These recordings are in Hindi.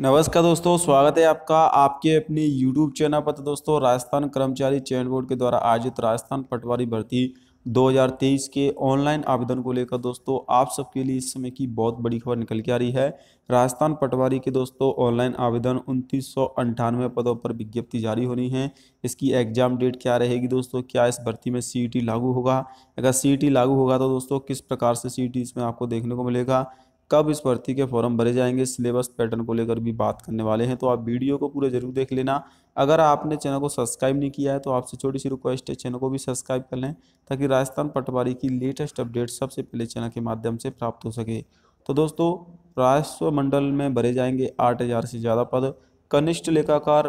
नमस्कार दोस्तों स्वागत है आपका आपके अपने YouTube चैनल पर तो दोस्तों राजस्थान कर्मचारी चयन बोर्ड के द्वारा आयोजित राजस्थान पटवारी भर्ती 2023 के ऑनलाइन आवेदन को लेकर दोस्तों आप सबके लिए इस समय की बहुत बड़ी खबर निकल के आ रही है राजस्थान पटवारी के दोस्तों ऑनलाइन आवेदन उनतीस पदों पर विज्ञप्ति जारी होनी है इसकी एग्जाम डेट क्या रहेगी दोस्तों क्या इस भर्ती में सी e लागू होगा अगर सी e लागू होगा तो दोस्तों किस प्रकार से सी e इसमें आपको देखने को मिलेगा कब इस भर्ती के फॉर्म भरे जाएंगे सिलेबस पैटर्न को लेकर भी बात करने वाले हैं तो आप वीडियो को पूरा जरूर देख लेना अगर आपने चैनल को सब्सक्राइब नहीं किया है तो आपसे छोटी सी रिक्वेस्ट है चैनल को भी सब्सक्राइब कर लें ताकि राजस्थान पटवारी की लेटेस्ट अपडेट सबसे पहले चैनल के माध्यम से प्राप्त हो सके तो दोस्तों राजस्व मंडल में भरे जाएंगे आठ हज़ार से ज़्यादा पद कनिष्ठ लेखाकार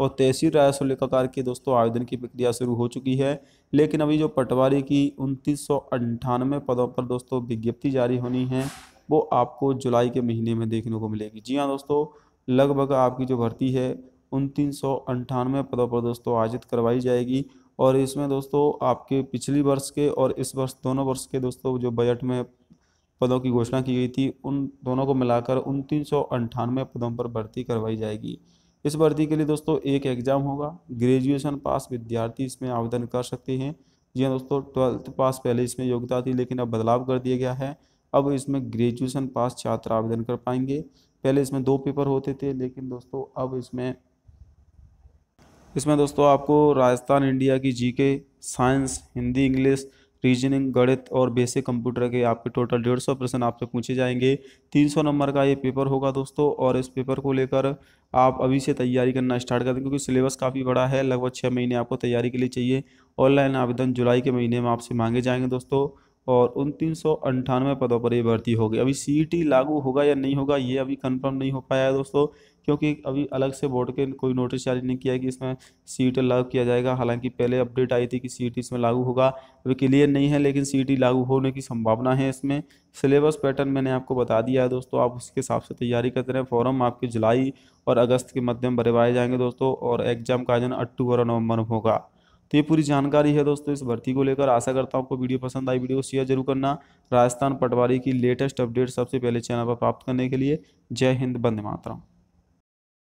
और तहसील राजस्व लेखाकार के दोस्तों आवेदन की प्रक्रिया शुरू हो चुकी है लेकिन अभी जो पटवारी की उनतीस पदों पर दोस्तों विज्ञप्ति जारी होनी है वो आपको जुलाई के महीने में देखने को मिलेगी जी हाँ दोस्तों लगभग आपकी जो भर्ती है उन तीन सौ अंठानवे पदों पर दोस्तों आयोजित करवाई जाएगी और इसमें दोस्तों आपके पिछली वर्ष के और इस वर्ष दोनों वर्ष के दोस्तों जो बजट में पदों की घोषणा की गई थी उन दोनों को मिलाकर उन तीन सौ अंठानवे पदों पर भर्ती करवाई जाएगी इस भर्ती के लिए दोस्तों एक एग्ज़ाम होगा ग्रेजुएशन पास विद्यार्थी इसमें आवेदन कर सकते हैं जी हाँ दोस्तों ट्वेल्थ पास पहले इसमें योग्यता थी लेकिन अब बदलाव कर दिया गया है अब इसमें ग्रेजुएशन पास छात्र आवेदन कर पाएंगे पहले इसमें दो पेपर होते थे लेकिन दोस्तों अब इसमें इसमें दोस्तों आपको राजस्थान इंडिया की GK science Hindi English reasoning गणित और बेसिक कंप्यूटर के आपके टोटल डेढ़ सौ प्रश्न आपसे पूछे जाएंगे तीन सौ नंबर का ये पेपर होगा दोस्तों और इस पेपर को लेकर आप अभी से तैयारी करना स्टार्ट कर दें क्योंकि सिलेबस काफ़ी बड़ा है लगभग छः महीने आपको तैयारी के लिए चाहिए ऑनलाइन आवेदन जुलाई के महीने में आपसे मांगे जाएंगे दोस्तों और उन तीन पदों पर ये भर्ती होगी अभी सी e लागू होगा या नहीं होगा ये अभी कंफर्म नहीं हो पाया है दोस्तों क्योंकि अभी अलग से बोर्ड के कोई नोटिस जारी नहीं किया है कि इसमें सी e लागू किया जाएगा हालांकि पहले अपडेट आई थी कि सी e इसमें लागू होगा अभी क्लियर नहीं है लेकिन सी लागू होने की संभावना है इसमें सिलेबस पैटर्न मैंने आपको बता दिया है दोस्तों आप उसके हिसाब से तैयारी करते रहें फॉरम आपके जुलाई और अगस्त के मध्यम भरवाए जाएंगे दोस्तों और एग्ज़ाम का आयोजन अक्टूबर और नवंबर में होगा तो ये पूरी जानकारी है दोस्तों इस भर्ती को लेकर आशा करता हूँ आपको वीडियो पसंद आई वीडियो को शेयर जरूर करना राजस्थान पटवारी की लेटेस्ट अपडेट सबसे पहले चैनल पर प्राप्त करने के लिए जय हिंद बंदे मातरम